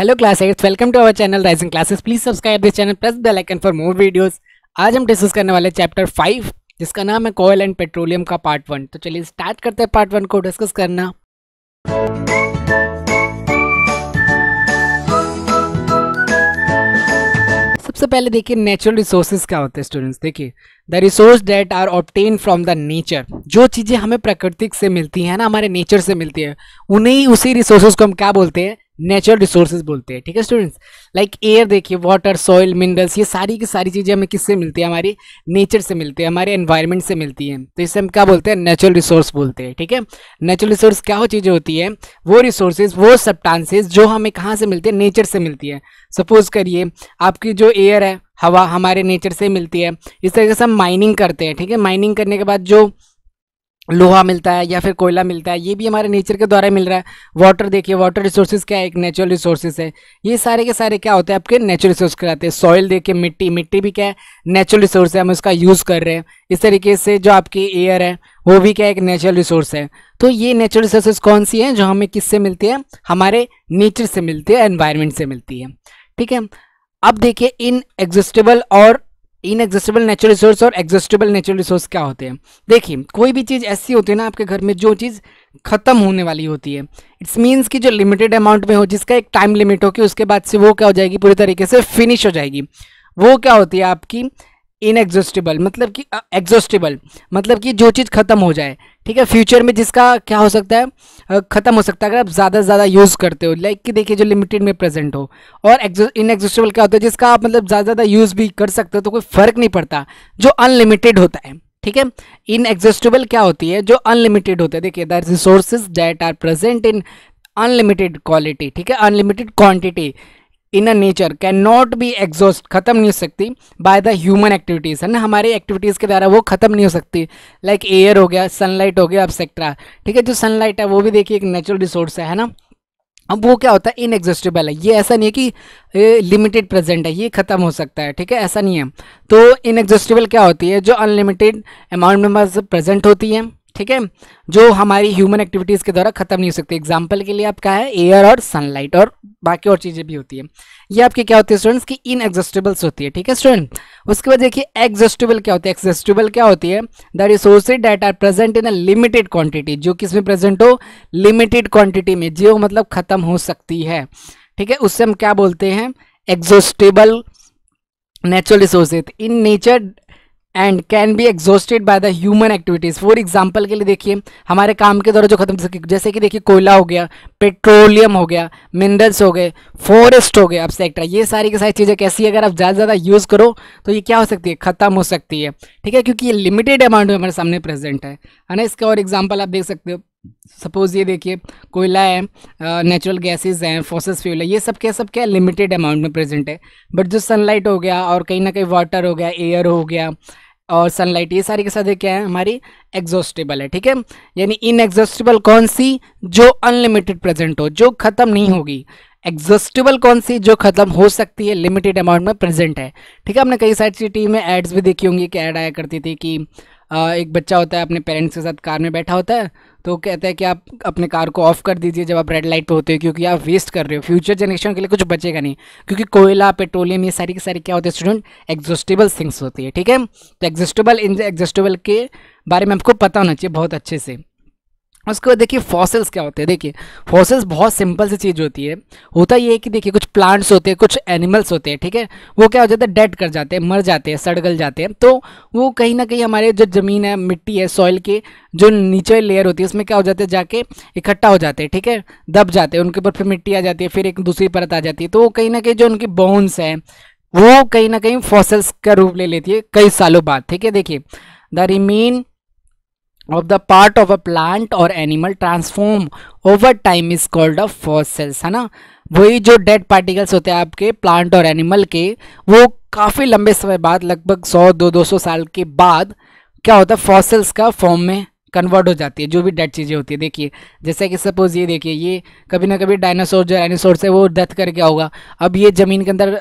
hello class eights welcome to our channel rising classes please subscribe this channel press bell icon for more videos आज हम discuss करने वाले chapter five जिसका नाम है coal and petroleum का part one तो चलिए स्टार्ट करते हैं पार्ट वन को डिस्कस करना सबसे पहले देखिए नेचुरल रिसोर्सेज क्या होते हैं स्टूडेंट्स देखिए the resource that are obtain from the nature जो चीज़ें हमें प्रकृतिक से मिलती हैं ना हमारे नेचर से मिलती है उन्हीं उसी रिसोर्सेज को हम क्या बोलते हैं नेचुरल रिसोर्सेज बोलते हैं ठीक है स्टूडेंट्स लाइक एयर देखिए वाटर सॉइल मिनरल्स ये सारी की सारी चीज़ें हमें किससे मिलती है हमारी नेचर से मिलती है हमारे एनवायरनमेंट से मिलती हैं तो इसे हम क्या बोलते हैं नेचुरल रिसोर्स बोलते हैं ठीक है नेचुरल रिसोर्स क्या वो चीज़ें होती है वो रिसोर्सेज वो सब्टांसेज जो हमें कहाँ से मिलते हैं नेचर से मिलती है सपोज़ करिए आपकी जो एयर है हवा हमारे नेचर से मिलती है इस तरीके से हम माइनिंग करते हैं ठीक है माइनिंग करने के बाद जो लोहा मिलता है या फिर कोयला मिलता है ये भी हमारे नेचर के द्वारा मिल रहा है वाटर देखिए वाटर रिसोर्सेज क्या है एक नेचुरल रिसोर्सेज है ये सारे के सारे क्या होते हैं आपके नेचुरल रिसोर्स कराते हैं सॉइल देखिए मिट्टी मिट्टी भी क्या है नेचुरल रिसोर्स है हम उसका यूज़ कर रहे हैं इस तरीके से जो आपकी एयर है वो भी क्या एक नेचुरल रिसोर्स है तो ये नेचुरल रिसोर्सेज कौन सी हैं जो हमें किससे मिलती है हमारे नेचर से मिलती है एन्वायरमेंट से मिलती है ठीक है अब देखिए इन एग्जिस्टेबल और इनएग्जिस्टेबल नेचुरल रिसोर्स और एग्जिस्टेबल नेचुरल रिसोर्स क्या होते हैं देखिए कोई भी चीज़ ऐसी होती है ना आपके घर में जो चीज़ ख़त्म होने वाली होती है इट्स मीन्स कि जो लिमिटेड अमाउंट में हो जिसका एक टाइम लिमिट हो कि उसके बाद से वो क्या हो जाएगी पूरी तरीके से फिनिश हो जाएगी वो क्या होती है आपकी इनएग्जॉस्टेबल मतलब कि एग्जॉस्टेबल मतलब कि जो चीज़ ख़त्म हो जाए ठीक है फ्यूचर में जिसका क्या हो सकता है ख़त्म हो सकता है अगर आप ज़्यादा से ज़्यादा यूज़ करते हो लाइक कि देखिए जो लिमिटेड में प्रेजेंट हो और इनएग्जिस्टेबल क्या होता है जिसका आप मतलब ज़्यादा ज़्यादा यूज़ भी कर सकते हो तो कोई फ़र्क नहीं पड़ता जो अनलिमिटेड होता है ठीक है इनएग्जिस्टेबल क्या होती है जो अनलिमिटेड होता है देखिए the resources that are present in unlimited quality ठीक है unlimited quantity in a nature can not be exhaust ख़त्म नहीं हो सकती बाय द ह्यूमन एक्टिविटीज़ है ना हमारे एक्टिविटीज़ के द्वारा वो ख़त्म नहीं हो सकती लाइक like एयर हो गया सनलाइट हो गया एक्सेट्रा ठीक है जो सनलाइट है वो भी देखिए एक नेचुरल रिसोर्स है, है ना अब वो क्या होता है इनएग्जॉस्टेबल है ये ऐसा नहीं है कि लिमिटेड प्रेजेंट है ये ख़त्म हो सकता है ठीक है ऐसा नहीं है तो इनएग्जॉस्टेबल क्या होती है जो अनलिमिटेड अमाउंट में प्रेजेंट होती है ठीक है जो हमारी ह्यूमन एक्टिविटीज़ के द्वारा खत्म नहीं हो सकती एग्जाम्पल के लिए आपका है एयर और सनलाइट और बाकी और चीज़ें भी होती है ये आपके क्या होती है स्टूडेंट्स की इन एग्जस्टेबल्स होती है ठीक है स्टूडेंट उसके बाद देखिए एग्जस्टेबल क्या होती है एग्जस्टेबल क्या होती है the resources that are present in a limited quantity जो कि इसमें प्रेजेंट हो लिमिटेड क्वांटिटी में जो मतलब ख़त्म हो सकती है ठीक है उससे हम क्या बोलते हैं exhaustible natural resources in nature and can be exhausted by the human activities for example के लिए देखिए हमारे काम के द्वारा जो खत्म हो जैसे कि देखिए कोयला हो गया पेट्रोलियम हो गया मिनरल्स हो गए फॉरेस्ट हो गए सेक्टर ये सारी की सारी चीज़ें कैसी अगर आप ज़्यादा ज़्यादा यूज़ करो तो ये क्या हो सकती है ख़त्म हो सकती है ठीक है क्योंकि ये लिमिटेड अमाउंट में हमारे सामने प्रेजेंट है है ना इसका और एग्जाम्पल आप देख सकते हो सपोज़ ये देखिए कोयला है नेचुरल गैसेस हैं फोसेस फ्यूल है ये सब क्या सब क्या लिमिटेड अमाउंट में प्रेजेंट है बट जो सनलाइट हो गया और कहीं ना कहीं वाटर हो गया एयर हो गया और सनलाइट ये सारी के साथ क्या है हमारी एग्जॉस्टेबल है ठीक है यानी इनएग्जॉस्टेबल कौन सी जो अनलिमिटेड प्रेजेंट हो जो ख़त्म नहीं होगी एग्जॉस्टेबल कौन सी जो खत्म हो सकती है लिमिटेड अमाउंट में प्रेजेंट है ठीक है आपने कई सारी टी में एड्स भी देखी होंगी कि ऐड आया करती थी कि एक बच्चा होता है अपने पेरेंट्स के साथ कार में बैठा होता है तो कहता है कि आप अपने कार को ऑफ़ कर दीजिए जब आप रेड लाइट पे होते हो क्योंकि आप वेस्ट कर रहे हो फ्यूचर जनरेशन के लिए कुछ बचेगा नहीं क्योंकि कोयला पेट्रोलियम ये सारी की सारी क्या होती है स्टूडेंट एग्जॉस्टेबल थिंग्स होती है ठीक है तो एग्जॉस्टेबल एग्जॉस्टेबल के बारे में आपको पता होना चाहिए बहुत अच्छे से उसके बाद देखिए फॉसिल्स क्या होते हैं देखिए फॉसिल्स बहुत सिंपल सी चीज़ होती है होता ये है कि देखिए कुछ प्लांट्स होते हैं कुछ एनिमल्स होते हैं ठीक है वो क्या हो जाता है डेड कर जाते हैं मर जाते हैं सड़गल जाते हैं तो वो कहीं ना कहीं हमारे जो ज़मीन है मिट्टी है सॉइल के जो नीचे लेयर होती है उसमें क्या हो जाते हैं जाके इकट्ठा हो जाते हैं ठीक है दब जाते हैं उनके ऊपर फिर मिट्टी आ जाती है फिर एक दूसरी परत आ जाती है तो वो कहीं ना कहीं जो उनकी बोन्स हैं वो कहीं ना कहीं फॉसल्स का रूप ले लेती है कई सालों बाद ठीक है देखिए the remain of the part of a plant or animal transform over time is called a fossils है ना वही जो डेड पार्टिकल्स होते हैं आपके प्लांट और एनिमल के वो काफ़ी लंबे समय बाद लगभग 100 दो 200 साल के बाद क्या होता है फॉसिल्स का फॉर्म में कन्वर्ट हो जाती है जो भी डेड चीज़ें होती है देखिए जैसे कि सपोज ये देखिए ये कभी ना कभी डायनासोर जो डायनासोर से वो डेथ कर गया होगा अब ये ज़मीन के अंदर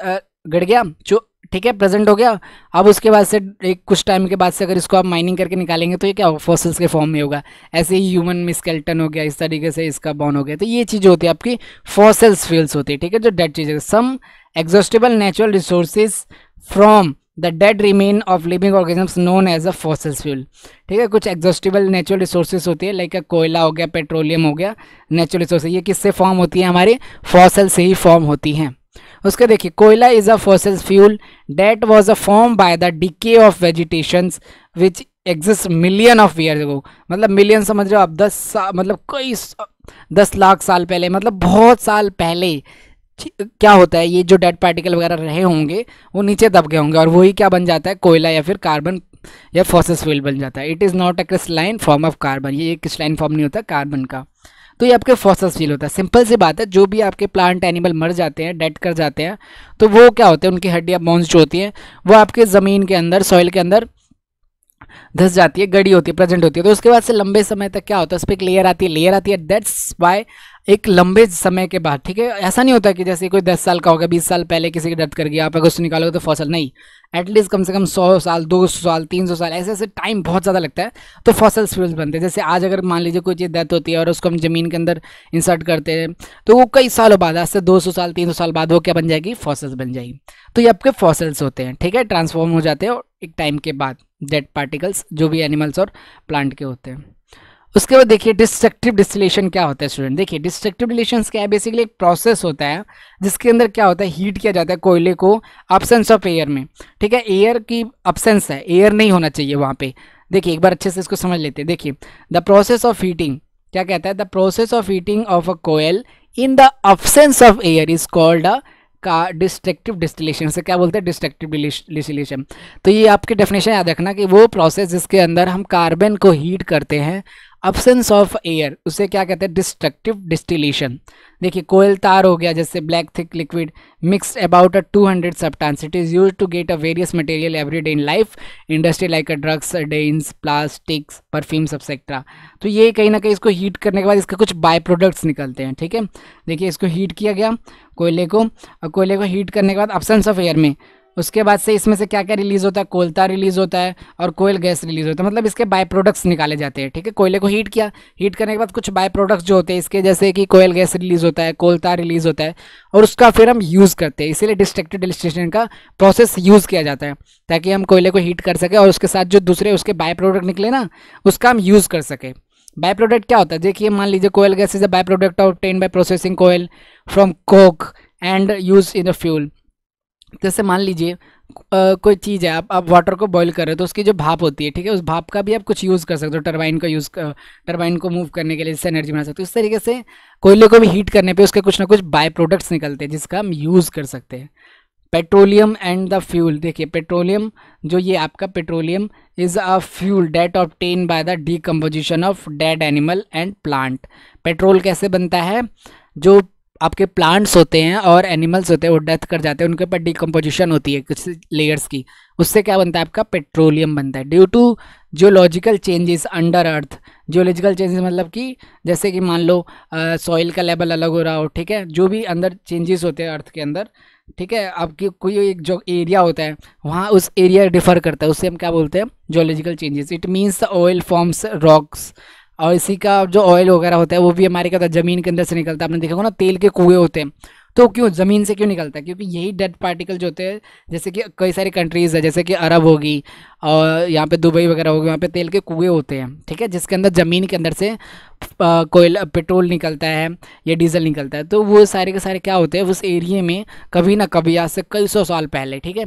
गड़ गया जो ठीक है प्रेजेंट हो गया अब उसके बाद से एक कुछ टाइम के बाद से अगर इसको आप माइनिंग करके निकालेंगे तो ये क्या फॉसिल्स के फॉर्म में होगा ऐसे ही ह्यूमन मिसकेल्टन हो गया इस तरीके से इसका बॉन हो गया तो ये चीज़ होती है आपकी फॉसिल्स फ्यूल्स होती है ठीक है जो डेड चीज़ है some exhaustible natural resources from the dead remain of living organisms known as a fossils fuel ठीक है कुछ एग्जॉस्टेबल नेचुरल रिसोर्सेज होती है लाइक कोयला हो गया पेट्रोलियम हो गया नेचुरल रिसोर्स ये किससे फॉर्म होती है हमारे फॉसल से ही फॉर्म होती हैं उसके देखिए कोयला is a fossil fuel that was a form by the decay of vegetations which exist million of year go मतलब मिलियन समझ रहे हो आप दस मतलब कई दस लाख साल पहले मतलब बहुत साल पहले क्या होता है ये जो डेड पार्टिकल वगैरह रहे होंगे वो नीचे दब गए होंगे और वही क्या बन जाता है कोयला या फिर कार्बन या फॉसिस फ्यूल बन जाता है it is not a crystalline form of carbon ये क्रिस्टलाइन फॉर्म नहीं होता कार्बन का तो ये आपके फॉसस फील होता है सिंपल सी बात है जो भी आपके प्लांट एनिमल मर जाते हैं डेड कर जाते हैं तो वो क्या होते हैं उनकी हड्डियाँ बॉन्स जो होती हैं वो आपके ज़मीन के अंदर सॉइल के अंदर धस जाती है गड़ी होती है प्रेजेंट होती है तो उसके बाद से लंबे समय तक क्या होता है उस पर एक लेयर आती है लेयर आती है दैट्स वाई एक लंबे समय के बाद ठीक है ऐसा नहीं होता कि जैसे कोई दस साल का होगा बीस साल पहले किसी की डेथ कर गया आप अगर उससे निकालोगे तो फसल नहीं एटलीस्ट कम से कम सौ साल दो सौ साल तीन सौ साल ऐसे ऐसे टाइम बहुत ज़्यादा लगता है तो फसल फ्यूल्स बनते हैं जैसे आज अगर मान लीजिए कोई चीज़ डेथ होती है और उसको हम ज़मीन के अंदर इंसर्ट करते हैं तो वो कई सालों बाद आज से दो सौ साल तीन सौ साल बाद वो क्या बन जाएगी फॉसल्स बन जाएगी तो ये आपके फॉसल्स होते हैं ठीक है ट्रांसफॉर्म हो जाते हैं एक टाइम के बाद डेड पार्टिकल्स जो भी एनिमल्स और प्लांट के होते हैं उसके बाद देखिए डिस्ट्रक्टिव डिस्टिलेशन क्या होता है स्टूडेंट देखिए डिस्ट्रक्टिव डिलेशन क्या है बेसिकली एक प्रोसेस होता है जिसके अंदर क्या होता है हीट किया जाता है कोयले को अपसेंस ऑफ एयर में ठीक है एयर की अपसेंस है एयर नहीं होना चाहिए वहाँ पे देखिए एक बार अच्छे से इसको समझ लेते हैं देखिए द प्रोसेस ऑफ हीटिंग क्या कहता है the process of heating of a coal in the absence of air is called a का डिस्ट्रक्टिव डिस्टिलेशन से क्या बोलते हैं डिस्ट्रक्टिव डिस्टिलेशन तो ये आपके डेफिनेशन याद रखना कि वो प्रोसेस जिसके अंदर हम कार्बन को हीट करते हैं अब्सेंस ऑफ एयर उसे क्या कहते हैं डिस्ट्रक्टिव डिस्टिलेशन देखिए कोयल तार हो गया जैसे black thick liquid mix about a 200 hundred substance it is use to get a various material every day in life industry like a drugs dyes plastics perfumes etcetera तो ये कहीं ना कहीं इसको हीट करने के बाद इसके कुछ बाय प्रोडक्ट्स निकलते हैं ठीक है देखिए इसको हीट किया गया कोयले को और कोयले को हीट करने के बाद अब्सेंस ऑफ एयर में उसके बाद से इसमें से क्या क्या रिलीज़ होता है कोलता रिलीज़ होता है और कोयल गैस रिलीज़ होता है मतलब इसके बाय प्रोडक्ट्स निकाले जाते हैं ठीक है कोयले को हीट किया हीट करने के बाद कुछ बाय प्रोडक्ट्स जो होते हैं इसके जैसे कि कोयल गैस रिलीज़ होता है कोलता रिलीज़ होता है और उसका फिर हम यूज़ करते हैं इसीलिए डिस्ट्रक्टिव डिस्ट्रेशन का प्रोसेस यूज़ किया जाता है ताकि हम कोयले को हीट कर सके और उसके साथ जो दूसरे उसके बाय प्रोडक्ट निकले ना उसका हम यूज़ कर सकें बाय प्रोडक्ट क्या होता है देखिए मान लीजिए coal gas is a by product of ten by processing coal from coke and use in the fuel जैसे मान लीजिए कोई चीज़ है आप आप वाटर को बॉईल कर रहे हो तो उसकी जो भाप होती है ठीक है उस भाप का भी आप कुछ यूज़ कर सकते हो टरबाइन का यूज़ टरबाइन को मूव करने के लिए जिससे एनर्जी बना सकते हो इस तरीके से कोयले को भी हीट करने पे उसके कुछ ना कुछ बाय प्रोडक्ट्स निकलते हैं जिसका हम यूज़ कर सकते हैं पेट्रोलियम एंड द फ्यूल देखिए पेट्रोलियम जो ये आपका petroleum is a fuel that obtain by the decomposition of dead animal and plant petrol कैसे बनता है जो आपके प्लांट्स होते हैं और एनिमल्स होते हैं वो डेथ कर जाते हैं उनके ऊपर डिकम्पोजिशन होती है कुछ लेयर्स की उससे क्या बनता है आपका पेट्रोलियम बनता है due to geological changes under earth geological changes मतलब कि जैसे कि मान लो सॉइल का लेवल अलग हो रहा हो ठीक है जो भी अंदर चेंजेस होते हैं अर्थ के अंदर ठीक है आपकी कोई एक जो एरिया होता है वहाँ उस एरिया डिफर करता है उससे हम क्या बोलते हैं geological changes it means the oil forms rocks और इसी का जो ऑयल वगैरह होता है वो भी हमारे क्या होता है ज़मीन के अंदर से निकलता है आपने देखा होगा ना तेल के कुएँ होते हैं तो क्यों ज़मीन से क्यों निकलता है क्योंकि यही डेड पार्टिकल जो होते हैं जैसे कि कई सारी कंट्रीज़ है जैसे कि अरब होगी और यहाँ पे दुबई वगैरह होगी वहाँ पे तेल के कुएँ होते हैं ठीक है जिसके अंदर ज़मीन के अंदर से कोयला पेट्रोल निकलता है या डीजल निकलता है तो वो सारे के सारे क्या होते हैं उस एरिए में कभी ना कभी आज से कई सौ साल पहले ठीक है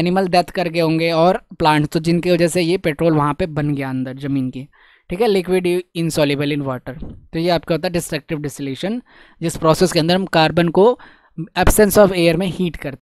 एनिमल डेथ कर गए होंगे और प्लांट तो जिनकी वजह से ये पेट्रोल वहाँ पर बन गया अंदर ज़मीन के ठीक है लिक्विड इनसॉलिबल इन वाटर तो ये आपका होता है डिस्ट्रक्टिव डिस्टिलेशन जिस प्रोसेस के अंदर हम कार्बन को एबसेंस ऑफ एयर में हीट करते